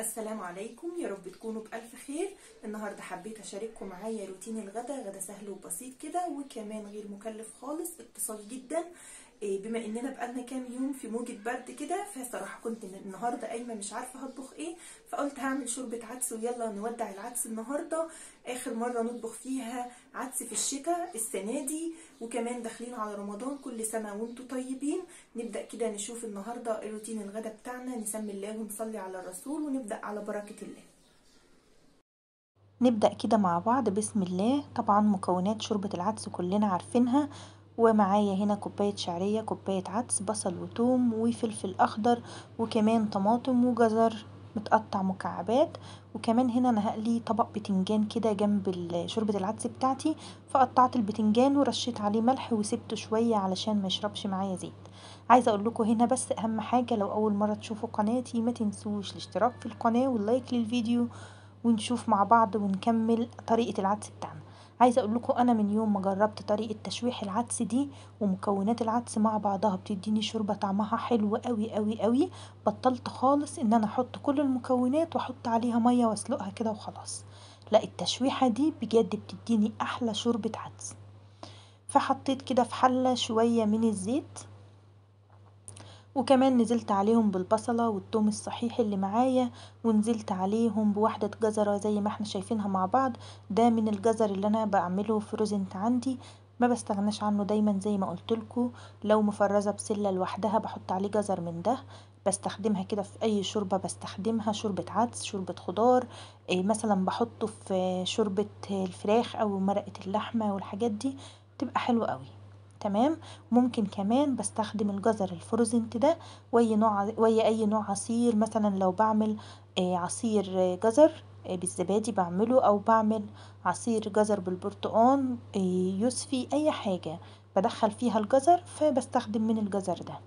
السلام عليكم يا رب تكونوا بألف خير النهاردة حبيت أشارككم معايا روتين الغدا غدا سهل وبسيط كده وكمان غير مكلف خالص اتصال جدا إيه، بما اننا بقالنا كام يوم في موجة برد كده فصراحة كنت النهاردة قايمة مش عارفة هطبخ ايه فقلت هعمل شوربة عدس ويلا نودع العدس النهاردة اخر مرة نطبخ فيها عدس في الشتاء السنة دي وكمان داخلين على رمضان كل سنة وانتم طيبين نبدأ كده نشوف النهاردة روتين الغدا بتاعنا نسمي الله ونصلي على الرسول ونبدأ على بركة الله نبدأ كده مع بعض بسم الله طبعا مكونات شوربة العدس كلنا عارفينها ومعايا هنا كوباية شعرية كوباية عدس بصل وتوم وفلفل اخضر وكمان طماطم وجزر متقطع مكعبات وكمان هنا انا هقلي طبق بتنجان كده جنب شوربة العدس بتاعتي فقطعت البتنجان ورشيت عليه ملح وسبته شوية علشان ما يشربش معايا زيت عايزه اقول لكم هنا بس اهم حاجه لو اول مره تشوفوا قناتي ما تنسوش الاشتراك في القناه واللايك للفيديو ونشوف مع بعض ونكمل طريقه العدس بتاعنا عايزه اقول لكم انا من يوم ما جربت طريقه تشويح العدس دي ومكونات العدس مع بعضها بتديني شوربه طعمها حلو قوي قوي قوي بطلت خالص ان انا احط كل المكونات واحط عليها ميه واسلقها كده وخلاص لا التشويحه دي بجد بتديني احلى شوربه عدس فحطيت كده في حله شويه من الزيت وكمان نزلت عليهم بالبصلة والثوم الصحيح اللي معايا ونزلت عليهم بوحدة جزرة زي ما احنا شايفينها مع بعض ده من الجزر اللي انا بعمله فروزنت عندي ما بستغناش عنه دايما زي ما قلتلكوا لو مفرزة بسلة لوحدها بحط عليه جزر من ده بستخدمها كده في اي شوربة بستخدمها شوربة عدس شوربة خضار آه، مثلا بحطه في شوربة الفراخ او مرقة اللحمة والحاجات دي تبقى حلوة قوي تمام ممكن كمان بستخدم الجزر الفروزنت ده وأي نوع وأي أي نوع عصير مثلا لو بعمل آه، عصير جزر آه، بالزبادي بعمله أو بعمل عصير جزر بالبرتقان آه، يوسفي أي حاجة بدخل فيها الجزر فبستخدم من الجزر ده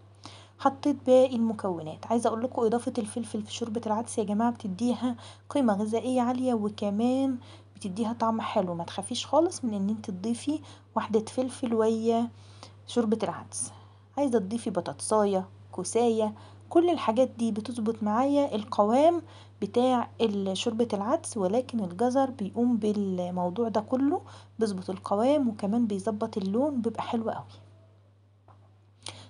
حطيت باقي المكونات عايزه اقول لكم اضافه الفلفل في شوربه العدس يا جماعه بتديها قيمه غذائيه عاليه وكمان بتديها طعم حلو ما تخافيش خالص من ان انت تضيفي واحدة فلفل ويا شوربة العدس عايزة تضيفي بطاطساية كوساية كل الحاجات دي بتظبط معايا القوام بتاع شوربة العدس ولكن الجزر بيقوم بالموضوع ده كله بيظبط القوام وكمان بيظبط اللون بيبقى حلو قوي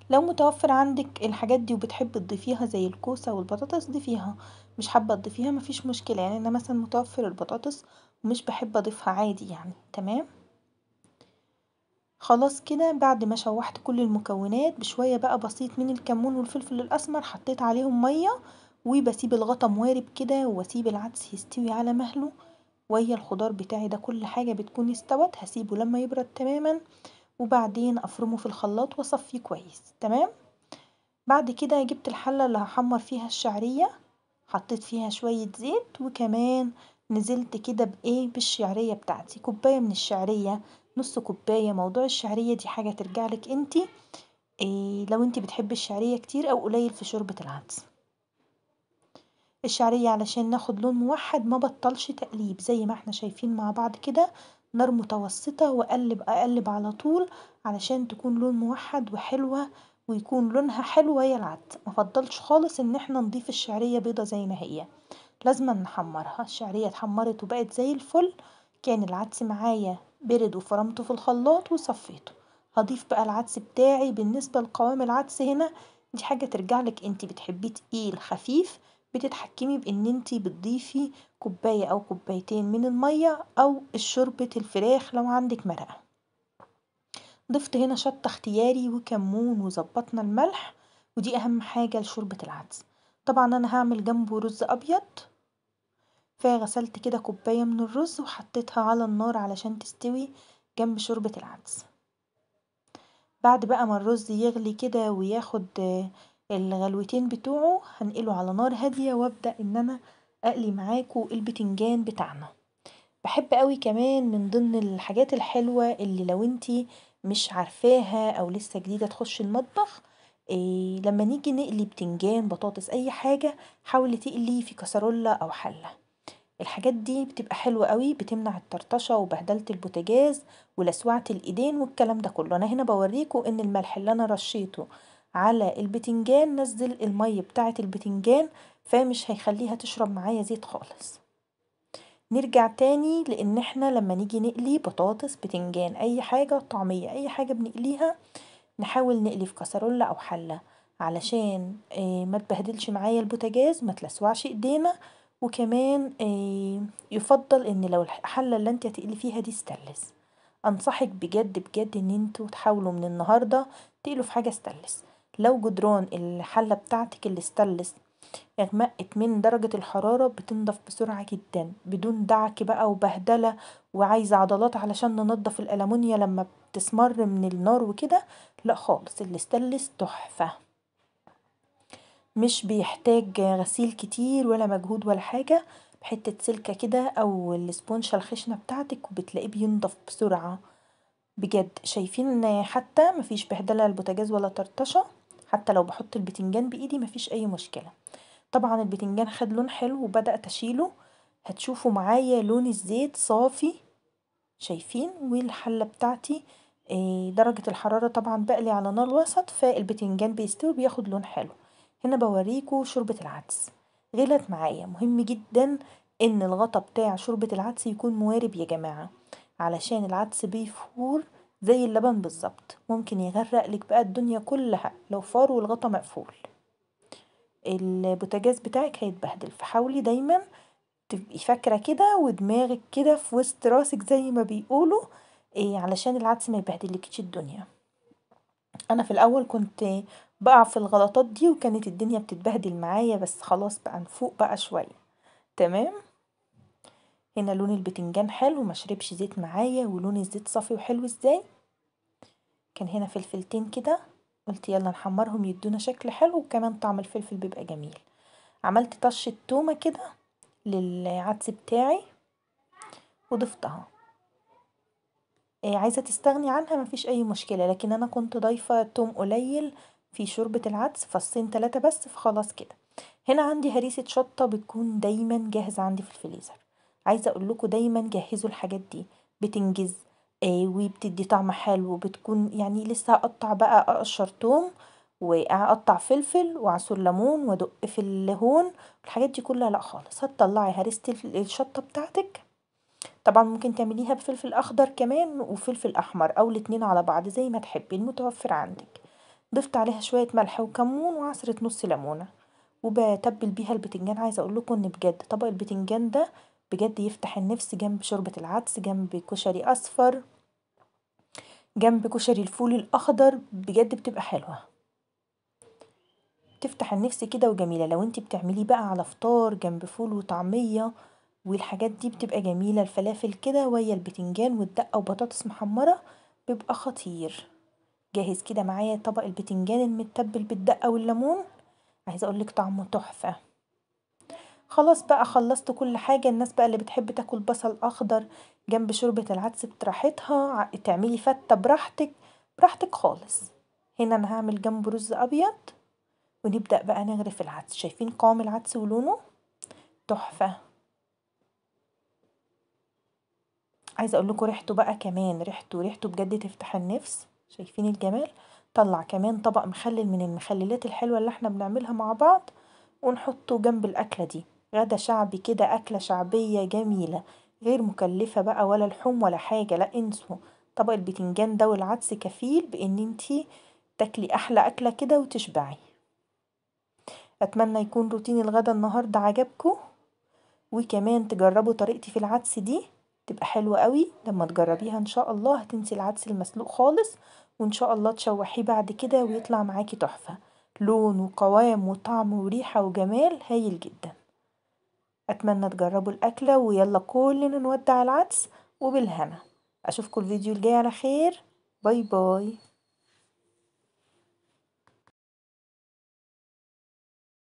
لو متوفر عندك الحاجات دي وبتحب تضيفيها زي الكوسة والبطاطس ضيفيها مش حابة تضيفيها مفيش مشكلة يعني انا مثلا متوفر البطاطس ومش بحب اضيفها عادي يعني تمام خلاص كده بعد ما شوحت كل المكونات بشوية بقى بسيط من الكمون والفلفل الأسمر حطيت عليهم مية وبسيب الغطا موارب كده واسيب العدس يستوي على مهله ويا الخضار بتاعي ده كل حاجة بتكون استوت هسيبه لما يبرد تماما وبعدين افرمه في الخلاط واصفيه كويس تمام بعد كده جبت الحلة اللي هحمر فيها الشعرية حطيت فيها شوية زيت وكمان نزلت كده بإيه بالشعرية بتاعتي كوباية من الشعرية نص كوباية موضوع الشعرية دي حاجة ترجعلك انتي آه، لو انتي بتحبي الشعرية كتير أو قليل في شوربة العدس، الشعرية علشان ناخد لون موحد مبطلش تقليب زي ما احنا شايفين مع بعض كده نار متوسطة وأقلب أقلب على طول علشان تكون لون موحد وحلوة ويكون لونها حلو يا العدس مفضلش خالص ان احنا نضيف الشعرية بيضة زي ما هي. لازما نحمرها الشعرية اتحمرت وبقت زي الفل كان العدس معايا برد وفرمته في الخلاط وصفيته هضيف بقى العدس بتاعي بالنسبة لقوام العدس هنا دي حاجة ترجعلك انتي بتحبيه تقيل خفيف بتتحكمي بان انتي بتضيفي كوباية او كوبايتين من المية او شوربة الفراخ لو عندك مرقة ضفت هنا شطة اختياري وكمون وظبطنا الملح ودي اهم حاجة لشوربة العدس طبعا انا هعمل جنبه رز ابيض فغسلت كده كوباية من الرز وحطيتها على النار علشان تستوي جنب شوربة العدس بعد بقى ما الرز يغلي كده وياخد آه، الغلوتين بتوعه هنقله على نار هادية وابدأ ان انا اقلي معاكو البتنجان بتاعنا بحب اوي كمان من ضمن الحاجات الحلوة اللي لو انتي مش عارفاها او لسه جديدة تخشي المطبخ آه، لما نيجي نقلي بتنجان بطاطس اي حاجة حاولي تقلي في كسرولة او حلة الحاجات دي بتبقى حلوة قوي بتمنع الطرطشة وبهدلة البوتاجاز ولسوعة الايدين والكلام ده كله انا هنا بوريكوا ان الملح اللي انا رشيته على البتنجان نزل المية بتاعة البتنجان فمش هيخليها تشرب معايا زيت خالص نرجع تاني لان احنا لما نيجي نقلي بطاطس بتنجان اي حاجة طعمية اي حاجة بنقليها نحاول نقلي في كسرولة او حلة علشان آه، متبهدلش معايا البوتاجاز متلسوعش ايدينا وكمان آه، يفضل ان لو الحلة اللي انتي هتقلي فيها دي ستلس انصحك بجد بجد ان انتوا تحاولوا من النهاردة تقلوا في حاجة ستلس لو جدران الحلة بتاعتك ستلس اغمقت من درجة الحرارة بتنضف بسرعة جدا بدون دعك بقى وبهدلة وعايزة عضلات علشان ننضف الألمونيا لما بتسمر من النار وكده لا خالص الستلس تحفة. مش بيحتاج غسيل كتير ولا مجهود ولا حاجة بحتة سلكة كده او الاسبونشة الخشنة بتاعتك وبتلاقيه بينضف بسرعة بجد شايفين حتى مفيش بهدلة للبوتاجاز ولا طرطشة حتى لو بحط البتنجان بايدي مفيش اي مشكلة طبعا البتنجان خد لون حلو وبدأت اشيله هتشوفوا معايا لون الزيت صافي شايفين والحلة بتاعتي آه، درجة الحرارة طبعا بقلي على نار وسط فالبتنجان بيستوي بياخد لون حلو هنا بوريكم شوربة العدس غلط معايا مهم جدا ان الغطا بتاع شوربة العدس يكون موارب يا جماعة علشان العدس بيفور زي اللبن بالظبط ممكن يغرقلك بقى الدنيا كلها لو فار والغطا مقفول البوتاجاز بتاعك هيتبهدل فحاولي دايما تبقي فاكرة كده ودماغك كده في وسط راسك زي ما بيقولوا إيه، علشان العدس ميبهدلكيش الدنيا انا في الاول كنت بقع في الغلطات دي وكانت الدنيا بتتبهدل معايا بس خلاص بقى نفوق بقى شوية تمام هنا لون البتنجان حلو مشربش زيت معايا ولون الزيت صافي وحلو ازاي كان هنا فلفلتين كده قلت يلا نحمرهم يدونا شكل حلو وكمان طعم الفلفل بيبقى جميل عملت طشة تومة كده للعدس بتاعي وضفتها إيه، عايزة تستغني عنها مفيش أي مشكلة لكن أنا كنت ضايفة توم قليل في شوربة العدس فصين تلاتة بس فخلاص كده هنا عندي هريسة شطة بتكون دايما جاهزة عندي في الفريزر عايزة اقولكوا دايما جهزوا الحاجات دي بتنجز آه، وبتدي طعم حلو وبتكون يعني لسه هقطع بقى اقشر توم واقطع فلفل وعصير ليمون وادق في الهون الحاجات دي كلها لا خالص هتطلعي هريسة الشطة بتاعتك طبعا ممكن تعمليها بفلفل اخضر كمان وفلفل احمر او الاتنين على بعض زي ما تحبي المتوفر عندك ضفت عليها شوية ملح وكمون وعصرة نص ليمونة وبتبل بيها البتنجان عايزة اقولكوا ان بجد طبق البتنجان ده بجد يفتح النفس جنب شوربة العدس جنب كشري اصفر جنب كشري الفول الاخضر بجد بتبقى حلوة تفتح النفس كده وجميلة لو انتي بتعمليه بقى على فطار جنب فول وطعمية والحاجات دي بتبقى جميلة الفلافل كده ويا البتنجان والدقة وبطاطس محمرة بيبقى خطير جاهز كده معايا طبق البتنجان المتبل بالدقة والليمون عايزة اقولك طعمه تحفة خلاص بقى خلصت كل حاجة الناس بقى اللي بتحب تاكل بصل اخضر جنب شوربة العدس براحتها تعملي فتة براحتك براحتك خالص هنا انا هعمل جنبه رز ابيض ونبدأ بقى نغرف العدس شايفين قوام العدس ولونه تحفة عايزة اقول لكم ريحته بقى كمان ريحته ريحته بجد تفتح النفس شايفين الجمال طلع كمان طبق مخلل من المخللات الحلوة اللي احنا بنعملها مع بعض ونحطه جنب الأكلة دي غدا شعبي كده أكلة شعبية جميلة غير مكلفة بقى ولا لحوم ولا حاجة لأ انسوا طبق البتنجان ده والعدس كفيل بإن انتي تاكلي أحلى أكلة كده وتشبعي أتمنى يكون روتين الغدا النهاردة عجبكو وكمان تجربوا طريقتي في العدس دي تبقى حلوة قوي لما تجربيها ان شاء الله هتنسي العدس المسلوق خالص وان شاء الله تشوحيه بعد كده ويطلع معاكي تحفة لون وقوام وطعم وريحة وجمال هايل جدا اتمنى تجربوا الاكلة ويلا كلنا نودع العدس وبالهنا اشوفكوا الفيديو الجاي على خير باي باي